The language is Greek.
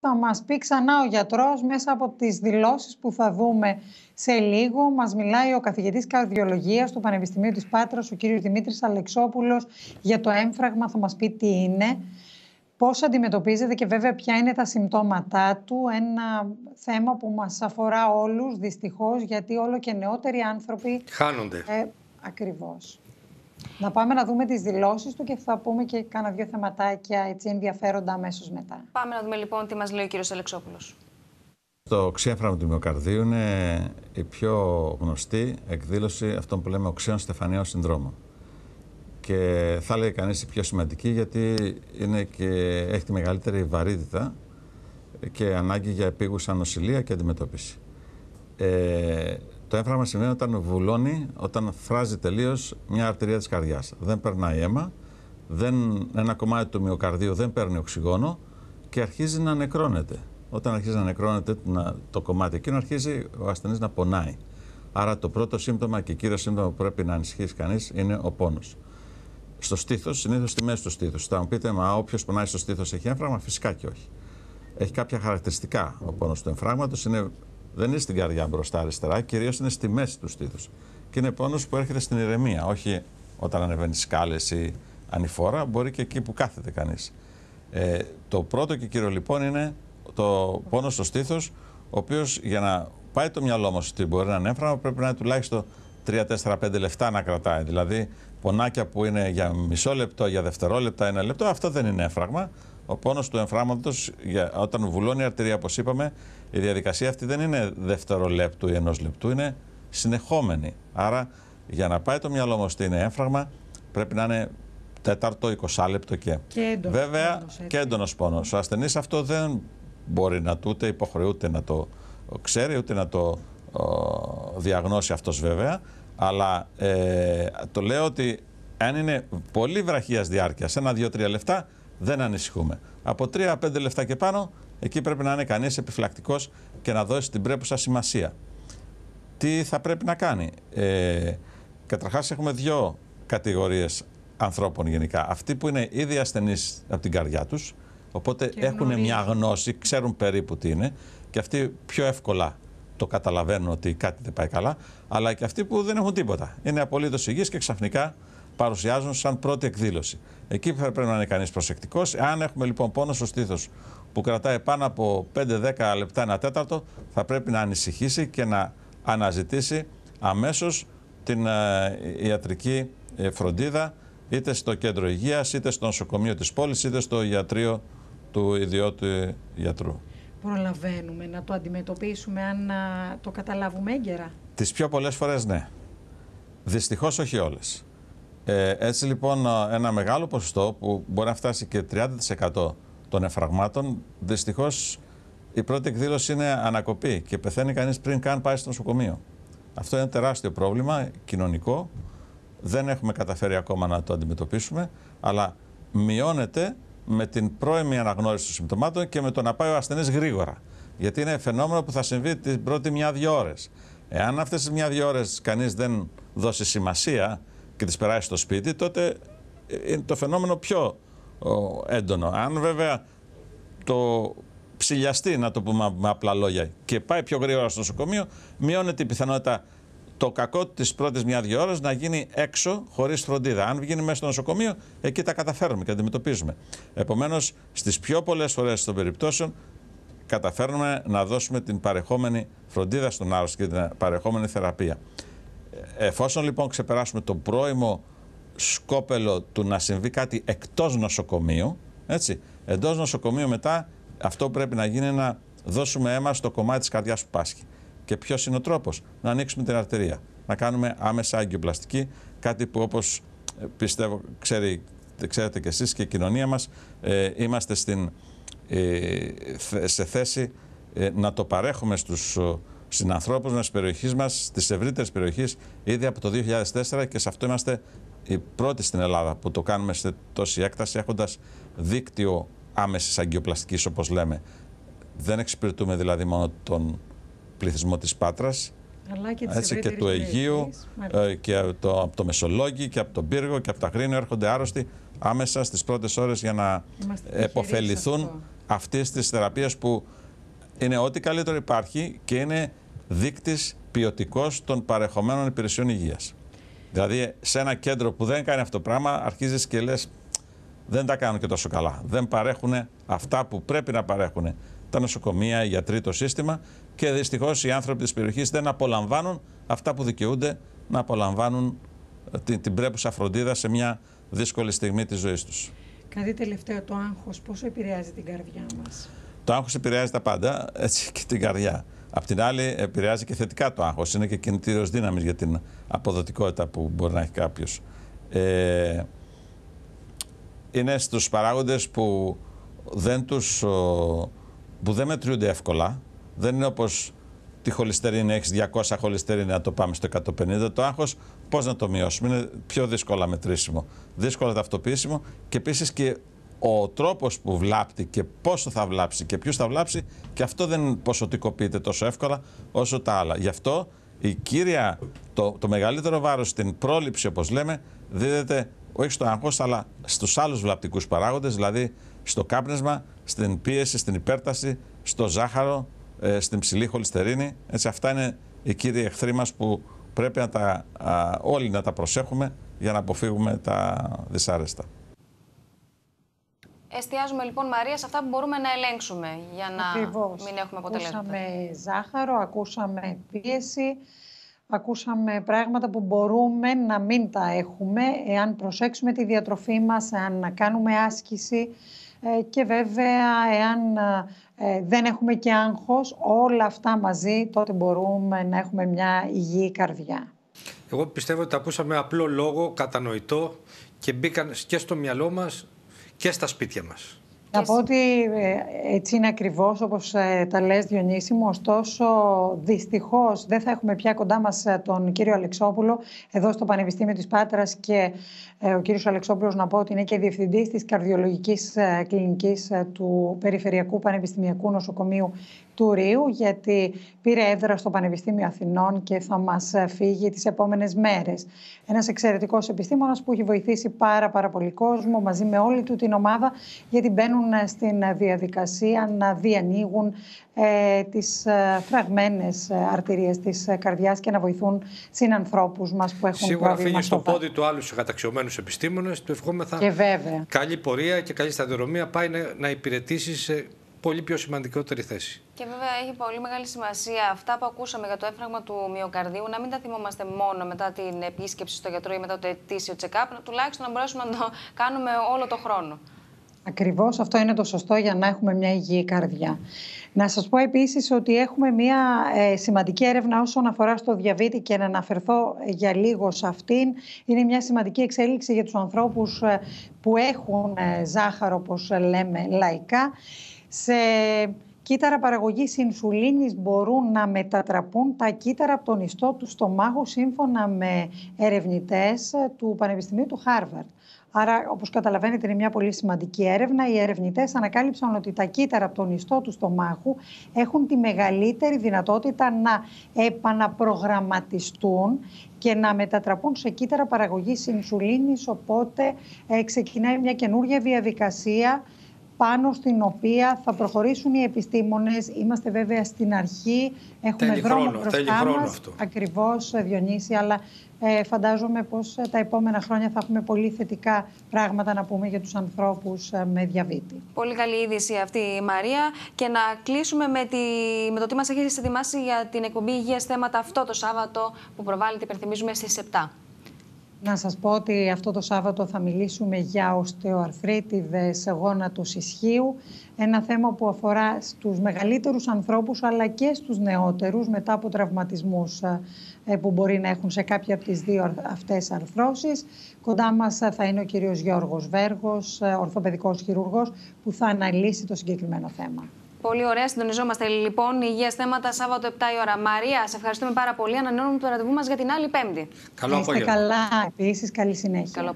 Θα μας πει ξανά ο γιατρός μέσα από τις δηλώσεις που θα δούμε σε λίγο. Μας μιλάει ο καθηγητής καρδιολογίας του Πανεπιστημίου της Πάτρας, ο κύριος Δημήτρης Αλεξόπουλος, για το έμφραγμα, θα μας πει τι είναι. Πώς αντιμετωπίζεται και βέβαια ποια είναι τα συμπτώματά του. Ένα θέμα που μας αφορά όλους δυστυχώς γιατί όλο και νεότεροι άνθρωποι... Χάνονται. Ε, ακριβώς. Να πάμε να δούμε τις δηλώσεις του και θα πούμε και κάνα δύο θεματάκια έτσι ενδιαφέροντα αμέσως μετά. Πάμε να δούμε λοιπόν τι μας λέει ο κύριος Αλεξόπουλος. Το ξέφραμα του μυοκαρδίου είναι η πιο γνωστή εκδήλωση αυτών που λέμε οξέων στεφανιών συνδρόμων. Και θα λέει κανείς η πιο σημαντική γιατί είναι και έχει τη μεγαλύτερη βαρύτητα και ανάγκη για επίγουσα νοσηλεία και αντιμετώπιση. Ε, το έφραγμα σημαίνει όταν βουλώνει, όταν φράζει τελείως μια αρτηρία της καρδιάς. Δεν περνάει αίμα, δεν, ένα κομμάτι του μυοκαρδίου δεν παίρνει οξυγόνο και αρχίζει να νεκρώνεται. Όταν αρχίζει να νεκρώνεται το κομμάτι εκείνο, αρχίζει ο ασθενής να πονάει. Άρα το πρώτο σύμπτωμα και κύριο σύμπτωμα που πρέπει να ανησυχήσει κανείς είναι ο πόνος. Στο στήθος, συνήθως στη μέση του στήθους. Θα μου πείτε, μα όποιος πονάει στο στήθος έχει έμφραγμα, φυσικά και όχι. Έχει κάποια χαρακτηριστικά ο πόνος του εμφράγματο. Είναι δεν είναι στην καρδιά μπροστά αριστερά, κυρίως είναι στη μέση του στήθους. Και είναι πόνος που έρχεται στην ηρεμία, όχι όταν ανεβαίνει σκάλες ή ανηφόρα, μπορεί και εκεί που κάθεται κανείς. Ε, το πρώτο και κύριο λοιπόν είναι το πόνος στο στήθος, ο οποίος για να πάει το μυαλό μας ότι μπορεί να είναι έφραμα, πρέπει να είναι τουλάχιστον 3-4-5 λεφτά να κρατάει. Δηλαδή, πονάκια που είναι για μισό λεπτό, για δευτερόλεπτα, ένα λεπτό, αυτό δεν είναι έφραγμα. Ο πόνος του εμφράματος, όταν βουλώνει η αρτηρία, όπως είπαμε, η διαδικασία αυτή δεν είναι δευτερολέπτου ή ενός λεπτού, είναι συνεχόμενη. Άρα, για να πάει το μυαλό μα ότι είναι έμφραγμα, πρέπει να είναι τέταρτο, 20 λεπτό και. και Βέβαια, και έντονος πόνος. Ο ασθενής αυτό δεν μπορεί να το, ούτε υποχρεούται να το ξέρει, ούτε να το διαγνώσει αυτός βέβαια, αλλά ε, το λέω ότι αν είναι πολύ βραχίας βραρχία ένα, δύο, τρία λεπτά, δεν ανησυχούμε. Από 3-5 λεφτά και πάνω, εκεί πρέπει να είναι κανείς επιφυλακτικός και να δώσει την πρέπουσα σημασία. Τι θα πρέπει να κάνει. Ε, Καταρχάς, έχουμε δύο κατηγορίες ανθρώπων γενικά. Αυτοί που είναι ήδη ασθενείς από την καρδιά τους, οπότε έχουν μια γνώση, ξέρουν περίπου τι είναι και αυτοί πιο εύκολα το καταλαβαίνουν ότι κάτι δεν πάει καλά, αλλά και αυτοί που δεν έχουν τίποτα. Είναι απολύτως υγιείς και ξαφνικά παρουσιάζουν σαν πρώτη εκδήλωση. Εκεί πρέπει να είναι κανείς προσεκτικός. Αν έχουμε λοιπόν πόνο στο στήθος που κρατάει πάνω από 5-10 λεπτά ένα τέταρτο, θα πρέπει να ανησυχήσει και να αναζητήσει αμέσως την ε, ιατρική ε, φροντίδα είτε στο κέντρο υγείας, είτε στο νοσοκομείο της πόλης, είτε στο ιατρείο του ιδιώτου γιατρού. Προλαβαίνουμε να το αντιμετωπίσουμε αν ε, το καταλάβουμε έγκαιρα. Τις πιο πολλές φορές ναι. Δυστυχώς όχι όλες. Ε, έτσι λοιπόν ε, ένα μεγάλο ποσοστό που μπορεί να φτάσει και 30% των εφραγμάτων δυστυχώς η πρώτη εκδήλωση είναι ανακοπή και πεθαίνει κανείς πριν καν πάει στο νοσοκομείο. Αυτό είναι τεράστιο πρόβλημα κοινωνικό. Δεν έχουμε καταφέρει ακόμα να το αντιμετωπίσουμε, αλλά μειώνεται με την πρώιμη αναγνώριση των συμπτωμάτων και με το να πάει ο ασθενής γρήγορα. Γιατί είναι φαινόμενο που θα συμβεί την πρώτη μία-δύο ώρες. Εάν αυτές τις μία-δύο ώρες κανείς δεν δώσει σημασία και τις περάσει στο σπίτι, τότε είναι το φαινόμενο πιο έντονο. Αν βέβαια το ψηλιαστεί, να το πούμε με απλά λόγια, και πάει πιο γρήγορα στο νοσοκομείο, μειώνεται η πιθανότητα το κακό τη πρώτη μια-δύο ώρες να γίνει έξω χωρίς φροντίδα. Αν βγει μέσα στο νοσοκομείο, εκεί τα καταφέρουμε και αντιμετωπίζουμε. Επομένως, στις πιο πολλές φορές των περιπτώσεων, καταφέρνουμε να δώσουμε την παρεχόμενη φροντίδα στον άρρωστο και την παρεχόμενη θεραπεία. Εφόσον λοιπόν ξεπεράσουμε το πρώιμο σκόπελο του να συμβεί κάτι εκτός νοσοκομείου, έτσι, εντός νοσοκομείου μετά αυτό που πρέπει να γίνει είναι να δώσουμε αίμα στο κομμάτι της καρδιάς που πάσχει. Και ποιος είναι ο τρόπος, να ανοίξουμε την αρτηρία, να κάνουμε άμεσα αγκιοπλαστική, κάτι που όπως ε, πιστεύω ξέρει, ξέρετε και εσείς και η κοινωνία μας, ε, είμαστε ε, σε θέση να το παρέχουμε στους συνανθρώπου μα, περιοχής μας, της ευρύτερης περιοχής, ήδη από το 2004 και σε αυτό είμαστε οι πρώτοι στην Ελλάδα που το κάνουμε σε τόση έκταση, έχοντας δίκτυο άμεσης αγκιοπλαστικής, όπως λέμε. Δεν εξυπηρετούμε δηλαδή μόνο τον πληθυσμό της Πάτρας, αλλά και, έτσι, και του Αιγείου ε, και από το, από και από τον Πύργο και από τα Χρήνου έρχονται άρρωστοι άμεσα στις πρώτες ώρες για να επωφεληθούν αυτές τις θεραπείες που είναι ό,τι καλύτερο υπάρχει και είναι δείκτης ποιοτικός των παρεχομένων υπηρεσιών υγείας. Δηλαδή σε ένα κέντρο που δεν κάνει αυτό το πράγμα αρχίζεις και λες, δεν τα κάνουν και τόσο καλά. Δεν παρέχουν αυτά που πρέπει να παρέχουν τα νοσοκομεία, οι γιατροί, το σύστημα και δυστυχώς οι άνθρωποι της περιοχής δεν απολαμβάνουν αυτά που δικαιούνται να απολαμβάνουν ε, την, την πρέπουσα φροντίδα σε μια δύσκολη στιγμή της ζωής τους. Κάτι τελευταίο, το άγχος, πόσο επηρεάζει την καρδιά μας. Το άγχος επηρεάζει τα πάντα έτσι, και την καρδιά. Απ' την άλλη, επηρεάζει και θετικά το άγχος. Είναι και κινητήριος δύναμης για την αποδοτικότητα που μπορεί να έχει κάποιος. Ε, είναι στους παράγοντες που δεν, τους, που δεν μετριούνται εύκολα. Δεν είναι όπως τη χολυστερίνη, έχεις 200 χολυστερίνη να το πάμε στο 150. Το άγχος πώς να το μειώσουμε, είναι πιο δύσκολα μετρήσιμο, δύσκολα ταυτοποιήσιμο και επίσης και ο τρόπος που βλάπτει και πόσο θα βλάψει και ποιος θα βλάψει και αυτό δεν ποσοτικοποιείται τόσο εύκολα όσο τα άλλα. Γι' αυτό η κύρια, το, μεγαλύτερο βάρος στην πρόληψη όπως λέμε δίδεται όχι στο αγχός αλλά στους άλλους βλαπτικούς παράγοντες δηλαδή στο κάπνισμα, στην πίεση, στην υπέρταση, στο ζάχαρο, ε, στην ψηλή χολυστερίνη. Έτσι, αυτά είναι οι κύριοι εχθροί μας που πρέπει να τα, όλοι να τα προσέχουμε για να αποφύγουμε τα δυσάρεστα. Εστιάζουμε λοιπόν, Μαρία, σε αυτά που μπορούμε να ελέγξουμε για να μην έχουμε αποτελέσματα. Ακούσαμε ζάχαρο, ακούσαμε πίεση, ακούσαμε πράγματα που μπορούμε να μην τα έχουμε εάν προσέξουμε τη διατροφή μας, εάν κάνουμε άσκηση ε, και βέβαια εάν ε, δεν έχουμε και άγχος, όλα αυτά μαζί τότε μπορούμε να έχουμε μια υγιή καρδιά. Εγώ πιστεύω ότι τα ακούσαμε απλό λόγο, κατανοητό και μπήκαν και στο μυαλό μας και στα σπίτια μας. Να πω ότι ε, έτσι είναι ακριβώς όπως ε, τα λες Διονύση μου, ωστόσο δυστυχώς δεν θα έχουμε πια κοντά μας ε, τον κύριο Αλεξόπουλο εδώ στο Πανεπιστήμιο της Πάτρας και ο κύριος Αλεξόπουλος να πω ότι είναι και διευθυντής της καρδιολογικής κλινικής του Περιφερειακού Πανεπιστημιακού Νοσοκομείου του Ρίου γιατί πήρε έδρα στο Πανεπιστήμιο Αθηνών και θα μας φύγει τις επόμενες μέρες. Ένας εξαιρετικός επιστήμονας που έχει βοηθήσει πάρα, πάρα πολύ κόσμο μαζί με όλη του την ομάδα γιατί μπαίνουν ε, στην ε, διαδικασία να διανοίγουν ε, τις ε, φραγμένες αρτηρίες της καρδιάς και να βοηθούν συνανθρώπους μας που έχουν Σίγουρα πρόβλημα. Σίγουρα αφήνει στο πόδι του άλλους καταξιωμένους επιστήμονες, του ευχόμεθα και βέβαια. καλή πορεία και καλή σταδιοδρομία πάει να, να υπηρετήσει σε πολύ πιο σημαντικότερη θέση. Και βέβαια έχει πολύ μεγάλη σημασία αυτά που ακούσαμε για το έφραγμα του μυοκαρδίου να μην τα θυμόμαστε μόνο μετά την επίσκεψη στο γιατρό ή μετά το ετήσιο τουλάχιστον να μπορέσουμε να το κάνουμε όλο το χρόνο. Ακριβώς αυτό είναι το σωστό για να έχουμε μια υγιή καρδιά. Να σας πω επίσης ότι έχουμε μια ε, σημαντική έρευνα όσον αφορά στο διαβήτη και να αναφερθώ για λίγο σε αυτήν. Είναι μια σημαντική εξέλιξη για τους ανθρώπους ε, που έχουν ε, ζάχαρο, όπως λέμε λαϊκά. Σε κύτταρα παραγωγής ινσουλίνης μπορούν να μετατραπούν τα κύτταρα από τον ιστό του στομάχου σύμφωνα με ερευνητές του Πανεπιστημίου του Χάρβαρτ. Άρα, όπως καταλαβαίνετε, είναι μια πολύ σημαντική έρευνα. Οι ερευνητές ανακάλυψαν ότι τα κύτταρα από τον ιστό του στομάχου έχουν τη μεγαλύτερη δυνατότητα να επαναπρογραμματιστούν και να μετατραπούν σε κύτταρα παραγωγής ινσουλίνης, οπότε ε, ξεκινάει μια καινούργια διαδικασία πάνω στην οποία θα προχωρήσουν οι επιστήμονες. Είμαστε βέβαια στην αρχή, έχουμε δρόμο χρόνο, μπροστά αυτό. ακριβώς Διονύση, αλλά ε, φαντάζομαι πως ε, τα επόμενα χρόνια θα έχουμε πολύ θετικά πράγματα να πούμε για τους ανθρώπους ε, με διαβήτη. Πολύ καλή είδηση αυτή η Μαρία και να κλείσουμε με, τη, με το τι μας έχεις ετοιμάσει για την εκπομπή υγείας θέματα αυτό το Σάββατο που προβάλλεται υπενθυμίζουμε, στις 7. Να σας πω ότι αυτό το Σάββατο θα μιλήσουμε για οστεοαρθρίτιδες γόνατος ισχύου, ένα θέμα που αφορά στους μεγαλύτερους ανθρώπους αλλά και στους νεότερους μετά από τραυματισμούς ε, ε, που μπορεί να έχουν σε κάποια από τις δύο αυτές αρθρώσεις. Κοντά μας ε, θα είναι ο κύριος Γιώργος Βέργος, ορθοπαιδικός χειρουργός, που θα αναλύσει το συγκεκριμένο θέμα. Πολύ ωραία, συντονιζόμαστε λοιπόν. Υγείας θέματα, Σάββατο 7 η ώρα. Μαρία, σε ευχαριστούμε πάρα πολύ. Ανανεώνουμε το ραντεβού μας για την άλλη Πέμπτη. Καλό απόγευμα. Καλά, επίσης, καλή συνέχεια.